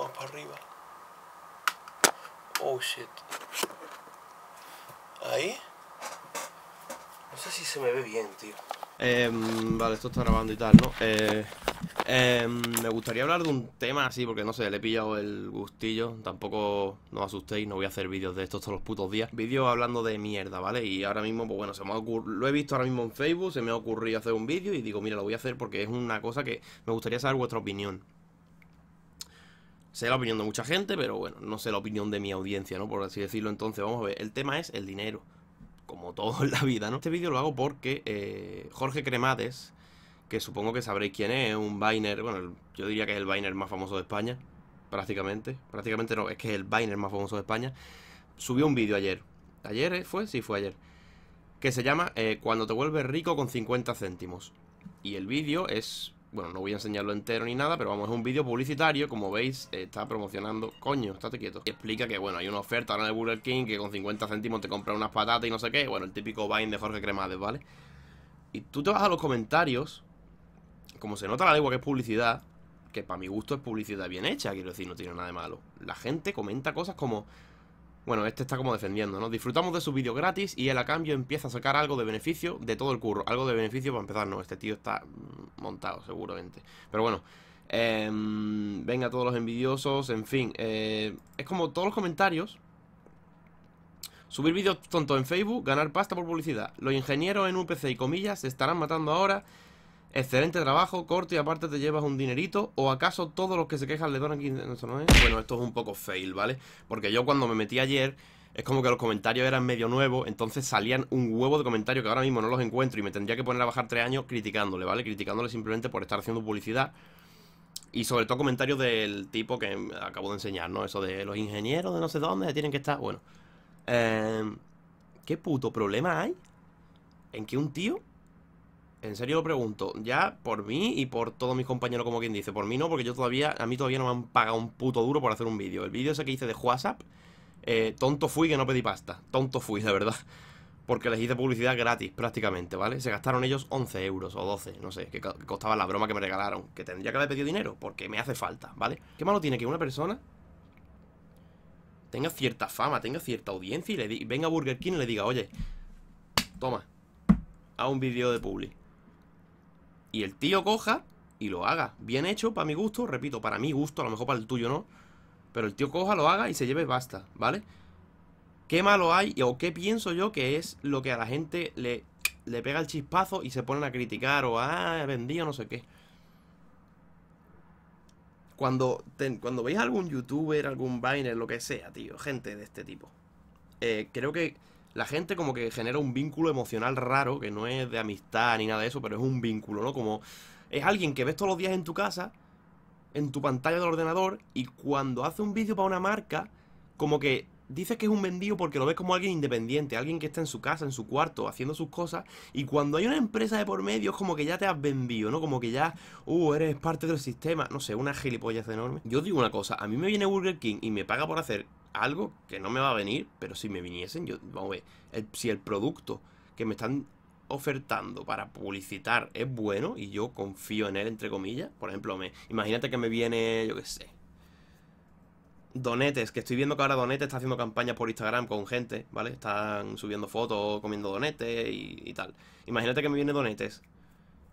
para arriba. Oh shit. Ahí. No sé si se me ve bien, tío. Em, vale, esto está grabando y tal, ¿no? Eh, em, me gustaría hablar de un tema así, porque no sé, le he pillado el gustillo. Tampoco no asustéis, no voy a hacer vídeos de estos todos los putos días. Vídeos hablando de mierda, ¿vale? Y ahora mismo, pues bueno, se me lo he visto ahora mismo en Facebook, se me ha ocurrido hacer un vídeo y digo, mira, lo voy a hacer porque es una cosa que me gustaría saber vuestra opinión. Sé la opinión de mucha gente, pero bueno, no sé la opinión de mi audiencia, ¿no? Por así decirlo. Entonces, vamos a ver. El tema es el dinero. Como todo en la vida, ¿no? Este vídeo lo hago porque eh, Jorge Cremades, que supongo que sabréis quién es, un Biner, bueno, yo diría que es el Biner más famoso de España, prácticamente. Prácticamente no, es que es el Biner más famoso de España. Subió un vídeo ayer. ¿Ayer eh? fue? Sí, fue ayer. Que se llama eh, Cuando te vuelves rico con 50 céntimos. Y el vídeo es bueno, no voy a enseñarlo entero ni nada, pero vamos, es un vídeo publicitario, como veis, está promocionando... Coño, estate quieto. explica que, bueno, hay una oferta ahora de Burger King que con 50 céntimos te compra unas patatas y no sé qué. Bueno, el típico Vine de Jorge Cremades, ¿vale? Y tú te vas a los comentarios, como se nota la lengua que es publicidad, que para mi gusto es publicidad bien hecha, quiero decir, no tiene nada de malo. La gente comenta cosas como... Bueno, este está como defendiendo, ¿no? Disfrutamos de su vídeo gratis y él a cambio empieza a sacar algo de beneficio de todo el curro. Algo de beneficio para empezar, no, este tío está mm, montado seguramente. Pero bueno, em, venga todos los envidiosos, en fin. Eh, es como todos los comentarios. Subir vídeos tontos en Facebook, ganar pasta por publicidad. Los ingenieros en un PC y comillas se estarán matando ahora Excelente trabajo, corto y aparte te llevas un dinerito ¿O acaso todos los que se quejan le donan 15? Bueno, esto es un poco fail, ¿vale? Porque yo cuando me metí ayer es como que los comentarios eran medio nuevos, entonces salían un huevo de comentarios que ahora mismo no los encuentro y me tendría que poner a bajar tres años criticándole, ¿vale? Criticándole simplemente por estar haciendo publicidad. Y sobre todo comentarios del tipo que acabo de enseñar, ¿no? Eso de los ingenieros de no sé dónde tienen que estar. Bueno. Em, ¿Qué puto problema hay en que un tío en serio lo pregunto, ya por mí y por todos mis compañeros como quien dice Por mí no, porque yo todavía, a mí todavía no me han pagado un puto duro por hacer un vídeo El vídeo ese que hice de WhatsApp, eh, tonto fui que no pedí pasta Tonto fui, de verdad Porque les hice publicidad gratis prácticamente, ¿vale? Se gastaron ellos 11 euros o 12, no sé, que costaba la broma que me regalaron Que tendría que haber pedido dinero, porque me hace falta, ¿vale? ¿Qué malo tiene que una persona tenga cierta fama, tenga cierta audiencia Y le venga a Burger King y le diga, oye, toma, a un vídeo de publi y el tío coja y lo haga. Bien hecho, para mi gusto, repito, para mi gusto, a lo mejor para el tuyo no. Pero el tío coja, lo haga y se lleve basta, ¿vale? ¿Qué malo hay o qué pienso yo que es lo que a la gente le, le pega el chispazo y se ponen a criticar o ah, vendido no sé qué? Cuando, cuando veis algún youtuber, algún vainer, lo que sea, tío, gente de este tipo, eh, creo que la gente como que genera un vínculo emocional raro, que no es de amistad ni nada de eso, pero es un vínculo, ¿no? Como es alguien que ves todos los días en tu casa, en tu pantalla del ordenador, y cuando hace un vídeo para una marca, como que dices que es un vendido porque lo ves como alguien independiente, alguien que está en su casa, en su cuarto, haciendo sus cosas, y cuando hay una empresa de por medio es como que ya te has vendido, ¿no? Como que ya, uh, eres parte del sistema, no sé, una gilipollas enorme. Yo digo una cosa, a mí me viene Burger King y me paga por hacer algo que no me va a venir, pero si me viniesen, yo, vamos a ver, si el producto que me están ofertando para publicitar es bueno y yo confío en él, entre comillas, por ejemplo, imagínate que me viene, yo qué sé, donetes, que estoy viendo que ahora Donetes está haciendo campañas por Instagram con gente, ¿vale? Están subiendo fotos comiendo donetes y, y tal. Imagínate que me viene donetes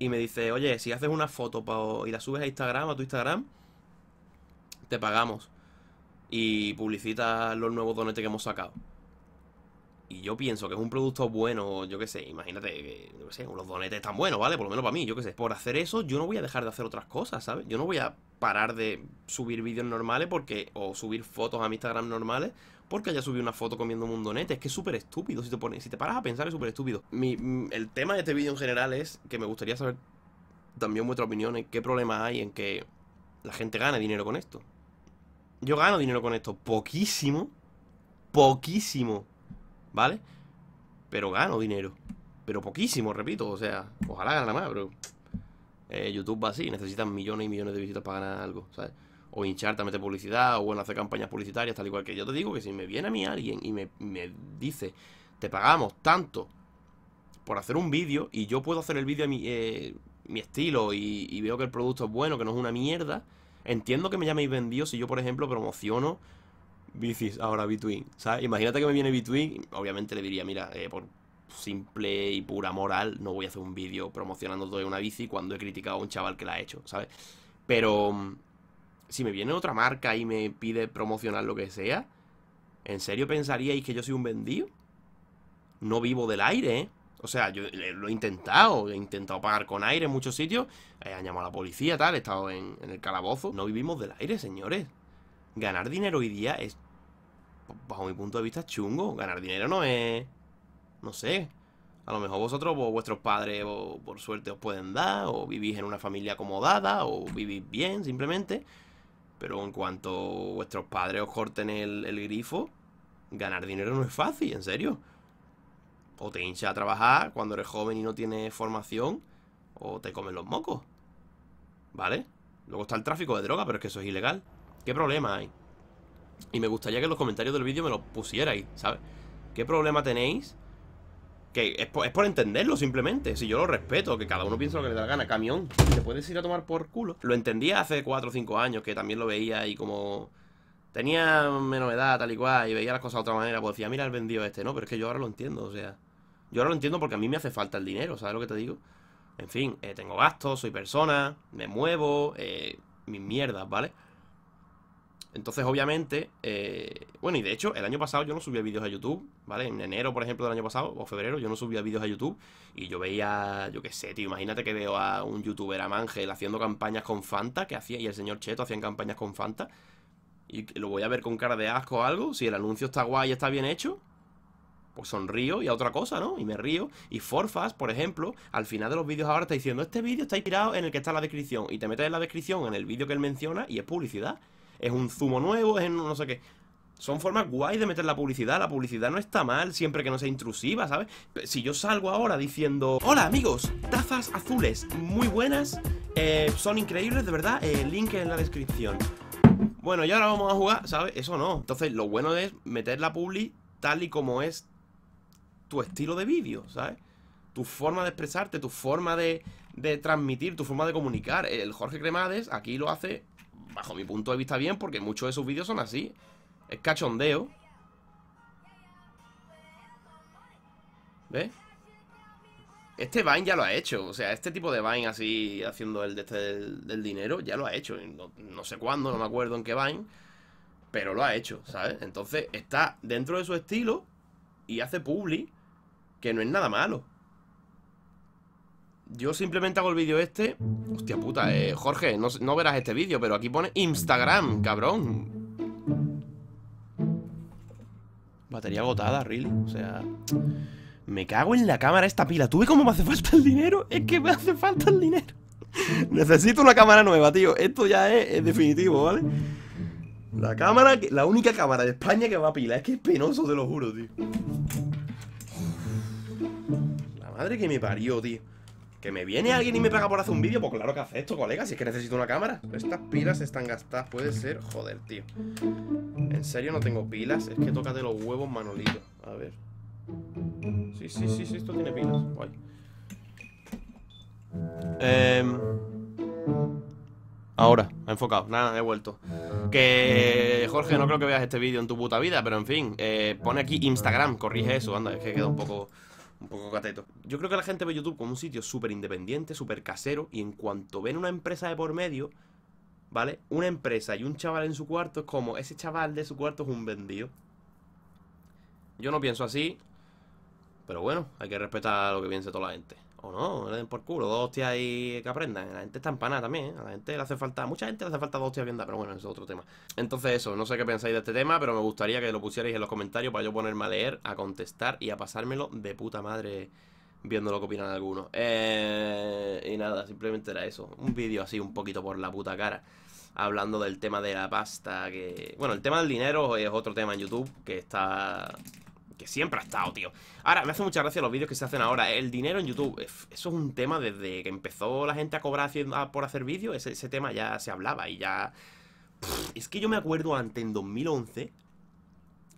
y me dice, oye, si haces una foto y la subes a Instagram, a tu Instagram, te pagamos y publicita los nuevos donetes que hemos sacado. Y yo pienso que es un producto bueno, yo qué sé, imagínate, yo qué sé, unos donetes tan buenos, ¿vale? Por lo menos para mí, yo qué sé. Por hacer eso, yo no voy a dejar de hacer otras cosas, ¿sabes? Yo no voy a parar de subir vídeos normales porque o subir fotos a mi Instagram normales porque haya subido una foto comiendo un donete. Es que es súper estúpido, si te, pones, si te paras a pensar es súper estúpido. Mi, mm, el tema de este vídeo en general es que me gustaría saber también vuestra opinión en qué problemas hay en que la gente gane dinero con esto. Yo gano dinero con esto. Poquísimo. Poquísimo. ¿Vale? Pero gano dinero. Pero poquísimo, repito. O sea, ojalá la más, pero... Eh, YouTube va así. Necesitan millones y millones de visitas para ganar algo, ¿sabes? O hincharte, de publicidad, o bueno, hacer campañas publicitarias, tal igual que yo te digo que si me viene a mí alguien y me, dice, te pagamos tanto por hacer un vídeo y yo puedo hacer el vídeo a mi, eh, mi estilo y veo que el producto es bueno, que no es una mierda, Entiendo que me llaméis vendido si yo, por ejemplo, promociono bicis ahora Between, ¿sabes? Imagínate que me viene Between, obviamente le diría, mira, eh, por simple y pura moral, no voy a hacer un vídeo promocionando de una bici cuando he criticado a un chaval que la ha hecho, ¿sabes? Pero mm, si me viene otra marca y me pide promocionar lo que sea, ¿en serio pensaríais que yo soy un vendido? No vivo del aire, ¿eh? O sea, yo lo he intentado, he intentado pagar con aire en muchos sitios, eh, han llamado a la policía, tal, he estado en, el calabozo. No vivimos del aire, señores. Ganar dinero hoy día es, bajo mi punto de vista, chungo. Ganar dinero no es... No sé, a lo mejor vosotros, vos, vuestros padres, por suerte, os pueden dar, o vivís en una familia acomodada, o vivís bien, simplemente. Pero en cuanto vuestros padres os corten el grifo, ganar dinero no es fácil, en serio. O te hincha a trabajar cuando eres joven y no tienes formación, o te comen los mocos. ¿Vale? Luego está el tráfico de droga, pero es que eso es ilegal. ¿Qué problema hay? Y me gustaría que en los comentarios del vídeo me lo pusierais, ¿sabes? ¿Qué problema tenéis? Que es por, entenderlo simplemente, si yo lo respeto, que cada uno piensa lo que le da la gana, camión, te puedes ir a tomar por culo. Lo entendía hace 4 o 5 años, que también lo veía y como tenía menos edad, tal y cual, y veía las cosas de otra manera, pues decía, mira el vendido este, ¿no? Pero es que yo ahora lo entiendo, o sea... Yo ahora lo entiendo porque a mí me hace falta el dinero, ¿sabes lo que te digo? En fin, eh, tengo gastos, soy persona, me muevo, eh, mis mierdas, ¿vale? Entonces, obviamente, eh, bueno, y de hecho, el año pasado yo no subía vídeos a YouTube, ¿vale? En enero, por ejemplo, del año pasado, o febrero, yo no subía vídeos a YouTube. Y yo veía, yo qué sé, tío, imagínate que veo a un youtuber, a Mangel, haciendo campañas con Fanta, que hacía, y el señor Cheto hacían campañas con Fanta. Y lo voy a ver con cara de asco o algo, si el anuncio está guay está bien hecho, pues sonrío y a otra cosa, ¿no? Y me río. Y Forfas, por ejemplo, al final de los vídeos ahora está diciendo, este vídeo está inspirado en el que está la descripción. Y te metes en la descripción, en el vídeo que él menciona, y es publicidad. Es un zumo nuevo, es no sé qué. Son formas guay de meter la publicidad. La publicidad no está mal siempre que no sea intrusiva, ¿sabes? Si yo salgo ahora diciendo, hola amigos, tazas azules muy buenas, eh, son increíbles, de verdad, eh, el eh, link en la descripción. Bueno, y ahora vamos a jugar, ¿sabes? Eso no. Entonces, lo bueno es meter la publi tal y como es tu estilo de vídeo, ¿sabes? Tu forma de expresarte, tu forma de, transmitir, tu forma de comunicar. El Jorge Cremades aquí lo hace, bajo mi punto de vista, bien, porque muchos de sus vídeos son así. Es cachondeo. ¿Ves? Este Vine ya lo ha hecho. O sea, este tipo de Vine así, haciendo el de este del, dinero, ya lo ha hecho. No, no, sé cuándo, no me acuerdo en qué Vine. Pero lo ha hecho, ¿sabes? Entonces está dentro de su estilo y hace publi. Que no es nada malo Yo simplemente hago el vídeo este Hostia puta, eh, Jorge no, verás este vídeo, pero aquí pone Instagram, cabrón Batería agotada, really. O sea. Me cago en la cámara esta pila. ¿Tú ves cómo me hace falta el dinero? Es que me hace falta el dinero. Necesito una cámara nueva, tío. Esto ya es, es, definitivo, ¿vale? La cámara, la única cámara de España que va a pila. Es que es penoso, te lo juro, tío madre que me parió, tío. ¿Que me viene alguien y me paga por hacer un vídeo? Pues claro que hace esto, colega, si es que necesito una cámara Estas pilas están gastadas, puede ser Joder, tío En serio no tengo pilas, es que toca de los huevos, Manolito A ver Sí, sí, sí, sí, esto tiene pilas Guay em, Ahora, enfocado, nada, he vuelto Que, Jorge, no creo que veas este vídeo en tu puta vida Pero en fin, eh, pone aquí Instagram, corrige eso Anda, es que queda un poco un poco cateto. Yo creo que la gente ve YouTube como un sitio súper independiente, súper casero, y en cuanto ven una empresa de por medio, ¿vale? Una empresa y un chaval en su cuarto es como, ese chaval de su cuarto es un vendido. Yo no pienso así, pero bueno, hay que respetar lo que piense toda la gente. O no, le den por culo. Dos hostias y que aprendan. La gente está empanada también, ¿eh? A la gente le hace falta. mucha gente le hace falta dos hostias bien pero bueno, eso es otro tema. Entonces, eso, no sé qué pensáis de este tema, pero me gustaría que lo pusierais en los comentarios para yo ponerme a leer, a contestar y a pasármelo de puta madre viendo lo que opinan algunos. Eh, y nada, simplemente era eso. Un vídeo así, un poquito por la puta cara. Hablando del tema de la pasta, que... Bueno, el tema del dinero es otro tema en YouTube que está que siempre ha estado, tío Ahora, me hace mucha gracia los vídeos que se hacen ahora El dinero en YouTube, eso es un tema desde que empezó la gente a cobrar por hacer vídeos ese, tema ya se hablaba y ya... Es que yo me acuerdo antes, en 2011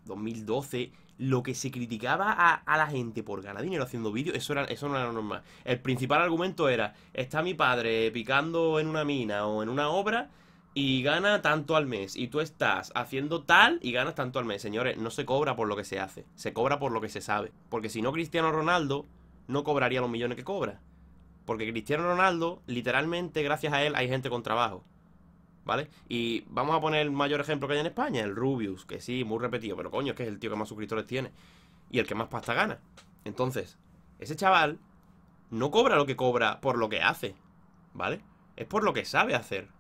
2012 Lo que se criticaba a, a la gente por ganar dinero haciendo vídeos eso, era, eso no era normal El principal argumento era Está mi padre picando en una mina o en una obra y gana tanto al mes y tú estás haciendo tal y ganas tanto al mes. Señores, no se cobra por lo que se hace, se cobra por lo que se sabe. Porque si no, Cristiano Ronaldo no cobraría los millones que cobra. Porque Cristiano Ronaldo, literalmente, gracias a él hay gente con trabajo. ¿Vale? Y vamos a poner el mayor ejemplo que hay en España, el Rubius, que sí, muy repetido, pero coño, es que es el tío que más suscriptores tiene y el que más pasta gana. Entonces, ese chaval no cobra lo que cobra por lo que hace, ¿vale? Es por lo que sabe hacer.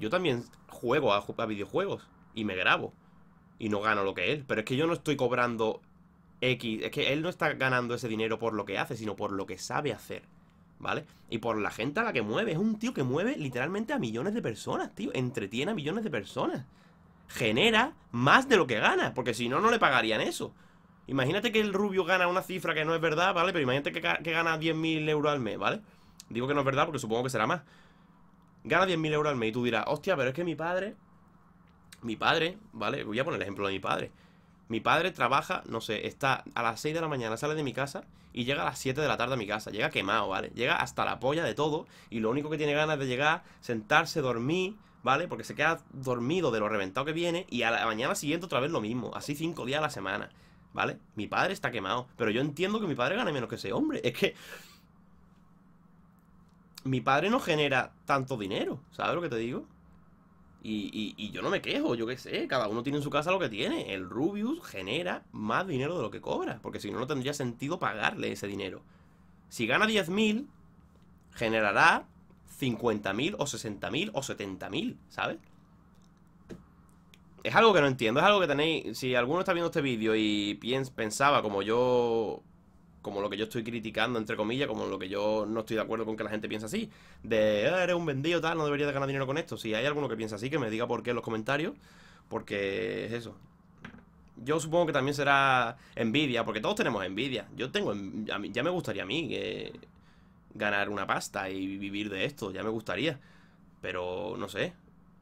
Yo también juego a, videojuegos y me grabo y no gano lo que él. Pero es que yo no estoy cobrando X. Es que él no está ganando ese dinero por lo que hace, sino por lo que sabe hacer. ¿Vale? Y por la gente a la que mueve. Es un tío que mueve literalmente a millones de personas, tío. Entretiene a millones de personas. Genera más de lo que gana. Porque si no, no le pagarían eso. Imagínate que el rubio gana una cifra que no es verdad, ¿vale? Pero imagínate que, que gana 10.000 euros al mes, ¿vale? Digo que no es verdad porque supongo que será más gana 10.000 euros al mes y tú dirás, hostia, pero es que mi padre, mi padre, ¿vale? Voy a poner el ejemplo de mi padre. Mi padre trabaja, no sé, está a las 6 de la mañana, sale de mi casa y llega a las 7 de la tarde a mi casa. Llega quemado, ¿vale? Llega hasta la polla de todo y lo único que tiene ganas de llegar, sentarse, dormir, ¿vale? Porque se queda dormido de lo reventado que viene y a la mañana siguiente otra vez lo mismo. Así 5 días a la semana, ¿vale? Mi padre está quemado, pero yo entiendo que mi padre gane menos que ese hombre. Es que mi padre no genera tanto dinero, ¿sabes lo que te digo? Y, yo no me quejo, yo qué sé, cada uno tiene en su casa lo que tiene. El Rubius genera más dinero de lo que cobra, porque si no, no tendría sentido pagarle ese dinero. Si gana 10.000, generará 50.000 o 60.000 o 70.000, ¿sabes? Es algo que no entiendo, es algo que tenéis... Si alguno está viendo este vídeo y pensaba como yo como lo que yo estoy criticando, entre comillas, como lo que yo no estoy de acuerdo con que la gente piensa así, de ah, eres un vendido tal, no deberías ganar dinero con esto. Si hay alguno que piensa así, que me diga por qué en los comentarios, porque es eso. Yo supongo que también será envidia, porque todos tenemos envidia. Yo tengo, a ya me gustaría a mí eh, ganar una pasta y vivir de esto, ya me gustaría. Pero no sé,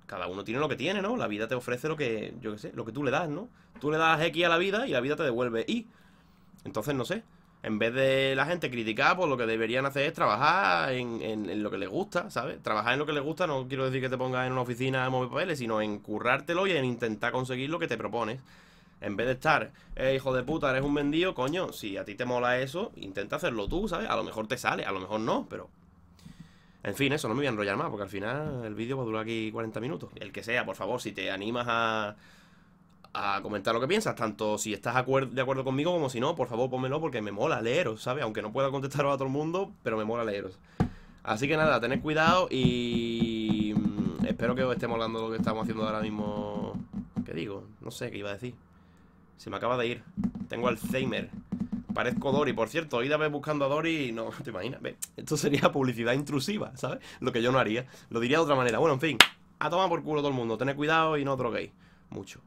cada uno tiene lo que tiene, ¿no? La vida te ofrece lo que, yo qué sé, lo que tú le das, ¿no? Tú le das X a la vida y la vida te devuelve Y. Entonces, no sé. En vez de la gente criticar, pues lo que deberían hacer es trabajar en, lo que les gusta, ¿sabes? Trabajar en lo que les gusta, no quiero decir que te pongas en una oficina de mover papeles, sino en currártelo y en intentar conseguir lo que te propones. En vez de estar, eh, hijo de puta, eres un vendido, coño, si a ti te mola eso, intenta hacerlo tú, ¿sabes? A lo mejor te sale, a lo mejor no, pero... En fin, eso, no me voy a enrollar más, porque al final el vídeo va a durar aquí 40 minutos. El que sea, por favor, si te animas a a comentar lo que piensas, tanto si estás de acuerdo conmigo como si no, por favor pónmelo porque me mola leeros, ¿sabes? Aunque no pueda contestaros a todo el mundo, pero me mola leeros. Así que nada, tened cuidado y mm, espero que os esté molando lo que estamos haciendo ahora mismo. ¿Qué digo? No sé qué iba a decir. Se me acaba de ir. Tengo Alzheimer. Parezco Dory, por cierto, ir a buscando a Dory y no, te imaginas, esto sería publicidad intrusiva, ¿sabes? Lo que yo no haría, lo diría de otra manera. Bueno, en fin, a tomar por culo todo el mundo, tened cuidado y no droguéis mucho.